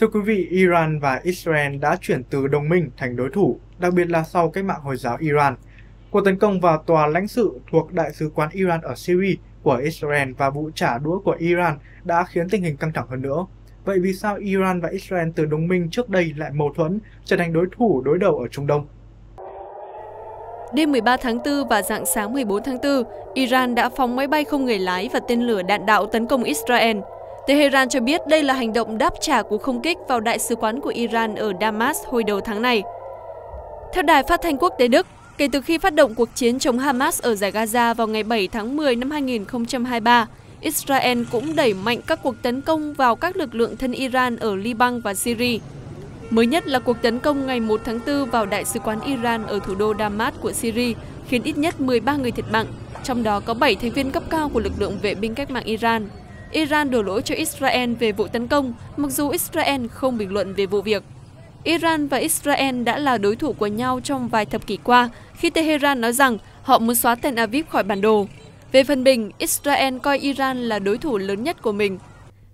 Thưa quý vị, Iran và Israel đã chuyển từ đồng minh thành đối thủ, đặc biệt là sau cách mạng Hồi giáo Iran. Cuộc tấn công vào tòa lãnh sự thuộc Đại sứ quán Iran ở Syria của Israel và vụ trả đũa của Iran đã khiến tình hình căng thẳng hơn nữa. Vậy vì sao Iran và Israel từ đồng minh trước đây lại mâu thuẫn, trở thành đối thủ đối đầu ở Trung Đông? Đêm 13 tháng 4 và dạng sáng 14 tháng 4, Iran đã phóng máy bay không người lái và tên lửa đạn đạo tấn công Israel – Tehran cho biết đây là hành động đáp trả cuộc không kích vào đại sứ quán của Iran ở Damas hồi đầu tháng này. Theo đài phát thanh quốc tế Đức, kể từ khi phát động cuộc chiến chống Hamas ở giải Gaza vào ngày 7 tháng 10 năm 2023, Israel cũng đẩy mạnh các cuộc tấn công vào các lực lượng thân Iran ở Liban và Syria. Mới nhất là cuộc tấn công ngày 1 tháng 4 vào Đại sứ quán Iran ở thủ đô Damas của Syria, khiến ít nhất 13 người thiệt mạng, trong đó có 7 thành viên cấp cao của lực lượng vệ binh cách mạng Iran Iran đổ lỗi cho Israel về vụ tấn công, mặc dù Israel không bình luận về vụ việc. Iran và Israel đã là đối thủ của nhau trong vài thập kỷ qua khi Tehran nói rằng họ muốn xóa Tel Aviv khỏi bản đồ. Về phần mình, Israel coi Iran là đối thủ lớn nhất của mình.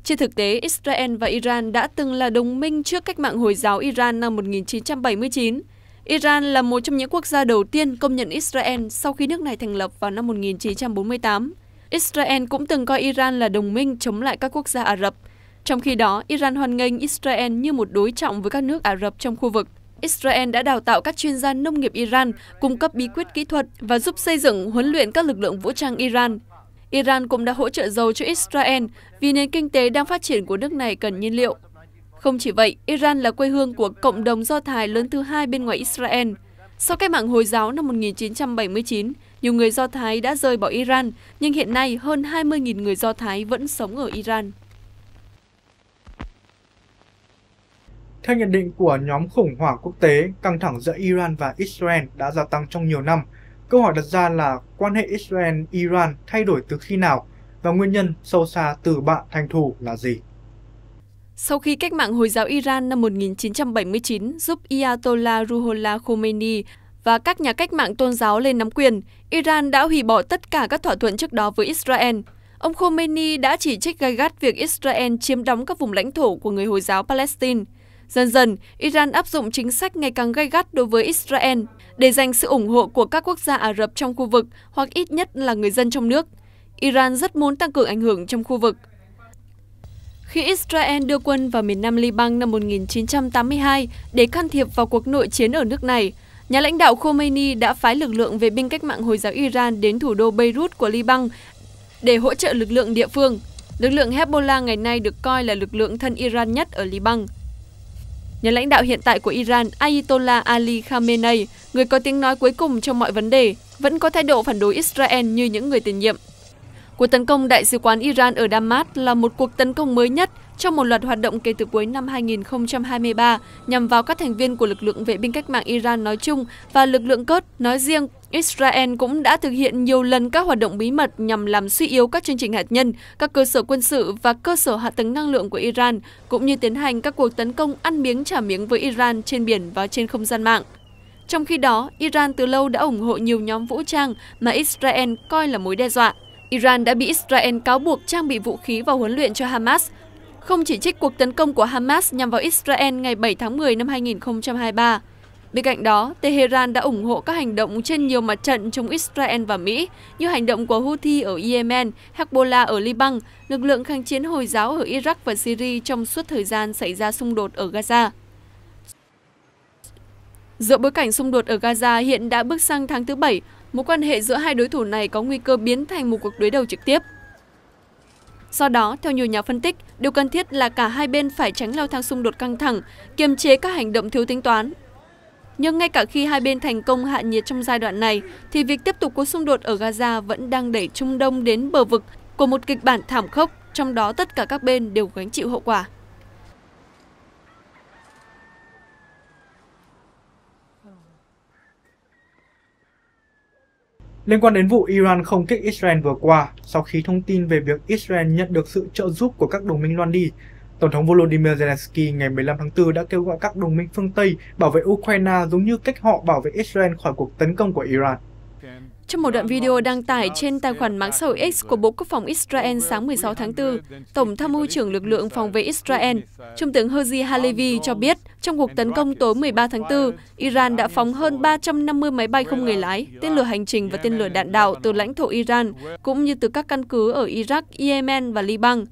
Trên thực tế, Israel và Iran đã từng là đồng minh trước cách mạng Hồi giáo Iran năm 1979. Iran là một trong những quốc gia đầu tiên công nhận Israel sau khi nước này thành lập vào năm 1948. Israel cũng từng coi Iran là đồng minh chống lại các quốc gia Ả Rập. Trong khi đó, Iran hoan nghênh Israel như một đối trọng với các nước Ả Rập trong khu vực. Israel đã đào tạo các chuyên gia nông nghiệp Iran, cung cấp bí quyết kỹ thuật và giúp xây dựng, huấn luyện các lực lượng vũ trang Iran. Iran cũng đã hỗ trợ dầu cho Israel vì nền kinh tế đang phát triển của nước này cần nhiên liệu. Không chỉ vậy, Iran là quê hương của cộng đồng Do Thái lớn thứ hai bên ngoài Israel. Sau cách mạng Hồi giáo năm 1979, nhiều người Do Thái đã rời bỏ Iran, nhưng hiện nay hơn 20.000 người Do Thái vẫn sống ở Iran. Theo nhận định của nhóm khủng hoảng quốc tế, căng thẳng giữa Iran và Israel đã gia tăng trong nhiều năm. Câu hỏi đặt ra là quan hệ Israel-Iran thay đổi từ khi nào và nguyên nhân sâu xa từ bạn thành thù là gì? Sau khi cách mạng Hồi giáo Iran năm 1979 giúp Ayatollah Ruhollah Khomeini và các nhà cách mạng tôn giáo lên nắm quyền, Iran đã hủy bỏ tất cả các thỏa thuận trước đó với Israel. Ông Khomeini đã chỉ trích gay gắt việc Israel chiếm đóng các vùng lãnh thổ của người Hồi giáo Palestine. Dần dần, Iran áp dụng chính sách ngày càng gay gắt đối với Israel để giành sự ủng hộ của các quốc gia Ả Rập trong khu vực hoặc ít nhất là người dân trong nước. Iran rất muốn tăng cường ảnh hưởng trong khu vực. Khi Israel đưa quân vào miền nam Liban năm 1982 để can thiệp vào cuộc nội chiến ở nước này, Nhà lãnh đạo Khomeini đã phái lực lượng vệ binh cách mạng Hồi giáo Iran đến thủ đô Beirut của Liban để hỗ trợ lực lượng địa phương. Lực lượng Hezbollah ngày nay được coi là lực lượng thân Iran nhất ở Liban. Nhà lãnh đạo hiện tại của Iran, Ayatollah Ali Khamenei, người có tiếng nói cuối cùng trong mọi vấn đề, vẫn có thái độ phản đối Israel như những người tiền nhiệm. Cuộc tấn công đại sứ quán Iran ở Damas là một cuộc tấn công mới nhất trong một loạt hoạt động kể từ cuối năm 2023 nhằm vào các thành viên của lực lượng vệ binh cách mạng Iran nói chung và lực lượng cốt nói riêng. Israel cũng đã thực hiện nhiều lần các hoạt động bí mật nhằm làm suy yếu các chương trình hạt nhân, các cơ sở quân sự và cơ sở hạ tầng năng lượng của Iran, cũng như tiến hành các cuộc tấn công ăn miếng trả miếng với Iran trên biển và trên không gian mạng. Trong khi đó, Iran từ lâu đã ủng hộ nhiều nhóm vũ trang mà Israel coi là mối đe dọa. Iran đã bị Israel cáo buộc trang bị vũ khí và huấn luyện cho Hamas, không chỉ trích cuộc tấn công của Hamas nhằm vào Israel ngày 7 tháng 10 năm 2023. Bên cạnh đó, Tehran đã ủng hộ các hành động trên nhiều mặt trận chống Israel và Mỹ, như hành động của Houthi ở Yemen, Hezbollah ở Liban, lực lượng kháng chiến Hồi giáo ở Iraq và Syria trong suốt thời gian xảy ra xung đột ở Gaza. Giữa bối cảnh xung đột ở Gaza hiện đã bước sang tháng thứ Bảy, mối quan hệ giữa hai đối thủ này có nguy cơ biến thành một cuộc đối đầu trực tiếp. Do đó, theo nhiều nhà phân tích, điều cần thiết là cả hai bên phải tránh leo thang xung đột căng thẳng, kiềm chế các hành động thiếu tính toán. Nhưng ngay cả khi hai bên thành công hạ nhiệt trong giai đoạn này, thì việc tiếp tục cuộc xung đột ở Gaza vẫn đang đẩy Trung Đông đến bờ vực của một kịch bản thảm khốc, trong đó tất cả các bên đều gánh chịu hậu quả. Liên quan đến vụ Iran không kích Israel vừa qua, sau khi thông tin về việc Israel nhận được sự trợ giúp của các đồng minh loan đi, Tổng thống Volodymyr Zelensky ngày 15 tháng 4 đã kêu gọi các đồng minh phương Tây bảo vệ Ukraine giống như cách họ bảo vệ Israel khỏi cuộc tấn công của Iran. Trong một đoạn video đăng tải trên tài khoản mạng xã hội X của Bộ Quốc phòng Israel sáng 16 tháng 4, Tổng tham mưu trưởng lực lượng phòng vệ Israel, Trung tướng Herzi Halevi cho biết, trong cuộc tấn công tối 13 tháng 4, Iran đã phóng hơn 350 máy bay không người lái, tên lửa hành trình và tên lửa đạn đạo từ lãnh thổ Iran, cũng như từ các căn cứ ở Iraq, Yemen và Liban.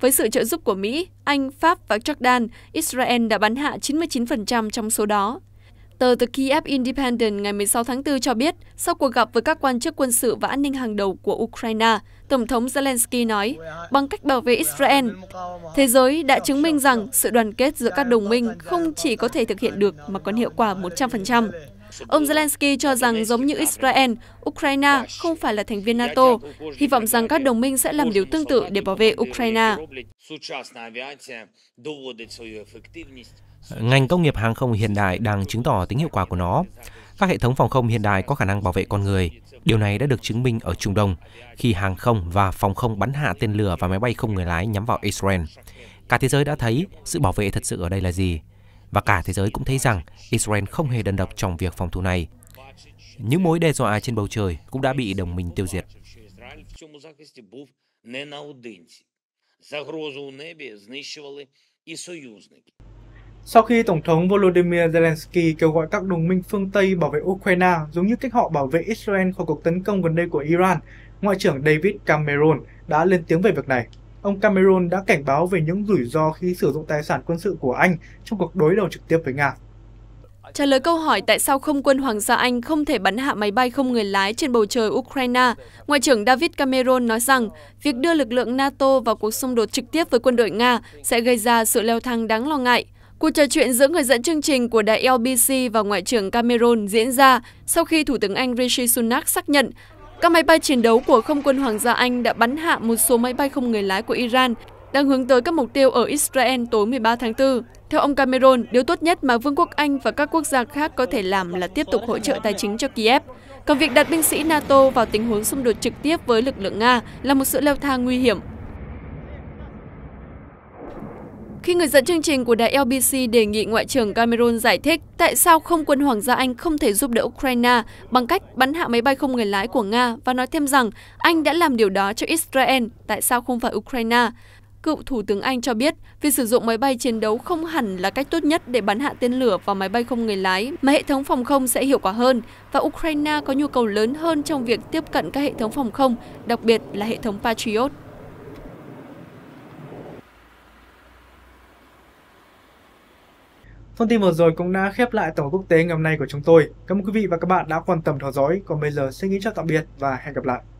Với sự trợ giúp của Mỹ, Anh, Pháp và Jordan, Israel đã bắn hạ 99% trong số đó. Tờ The Kiev Independent ngày 16 tháng 4 cho biết, sau cuộc gặp với các quan chức quân sự và an ninh hàng đầu của Ukraine, Tổng thống Zelensky nói, bằng cách bảo vệ Israel, thế giới đã chứng minh rằng sự đoàn kết giữa các đồng minh không chỉ có thể thực hiện được mà còn hiệu quả 100%. Ông Zelensky cho rằng giống như Israel, Ukraine không phải là thành viên NATO, hy vọng rằng các đồng minh sẽ làm điều tương tự để bảo vệ Ukraine. Ngành công nghiệp hàng không hiện đại đang chứng tỏ tính hiệu quả của nó. Các hệ thống phòng không hiện đại có khả năng bảo vệ con người. Điều này đã được chứng minh ở Trung Đông khi hàng không và phòng không bắn hạ tên lửa và máy bay không người lái nhắm vào Israel. Cả thế giới đã thấy sự bảo vệ thật sự ở đây là gì. Và cả thế giới cũng thấy rằng Israel không hề đơn độc trong việc phòng thủ này. Những mối đe dọa trên bầu trời cũng đã bị đồng minh tiêu diệt. Sau khi Tổng thống Volodymyr Zelensky kêu gọi các đồng minh phương Tây bảo vệ Ukraine giống như cách họ bảo vệ Israel khỏi cuộc tấn công gần đây của Iran, Ngoại trưởng David Cameron đã lên tiếng về việc này ông Cameron đã cảnh báo về những rủi ro khi sử dụng tài sản quân sự của Anh trong cuộc đối đầu trực tiếp với Nga. Trả lời câu hỏi tại sao không quân Hoàng gia Anh không thể bắn hạ máy bay không người lái trên bầu trời Ukraine, Ngoại trưởng David Cameron nói rằng việc đưa lực lượng NATO vào cuộc xung đột trực tiếp với quân đội Nga sẽ gây ra sự leo thang đáng lo ngại. Cuộc trò chuyện giữa người dẫn chương trình của đài LBC và Ngoại trưởng Cameron diễn ra sau khi Thủ tướng Anh Rishi Sunak xác nhận các máy bay chiến đấu của không quân Hoàng gia Anh đã bắn hạ một số máy bay không người lái của Iran đang hướng tới các mục tiêu ở Israel tối 13 tháng 4. Theo ông Cameron, điều tốt nhất mà Vương quốc Anh và các quốc gia khác có thể làm là tiếp tục hỗ trợ tài chính cho Kiev. Còn việc đặt binh sĩ NATO vào tình huống xung đột trực tiếp với lực lượng Nga là một sự leo thang nguy hiểm Khi người dẫn chương trình của đài LBC đề nghị Ngoại trưởng Cameron giải thích tại sao không quân Hoàng gia Anh không thể giúp đỡ Ukraine bằng cách bắn hạ máy bay không người lái của Nga và nói thêm rằng Anh đã làm điều đó cho Israel, tại sao không phải Ukraine. Cựu Thủ tướng Anh cho biết, việc sử dụng máy bay chiến đấu không hẳn là cách tốt nhất để bắn hạ tên lửa vào máy bay không người lái, mà hệ thống phòng không sẽ hiệu quả hơn, và Ukraine có nhu cầu lớn hơn trong việc tiếp cận các hệ thống phòng không, đặc biệt là hệ thống Patriot. Thông tin vừa rồi cũng đã khép lại tổng quốc tế ngày hôm nay của chúng tôi. Cảm ơn quý vị và các bạn đã quan tâm theo dõi. Còn bây giờ xin kính chào tạm biệt và hẹn gặp lại.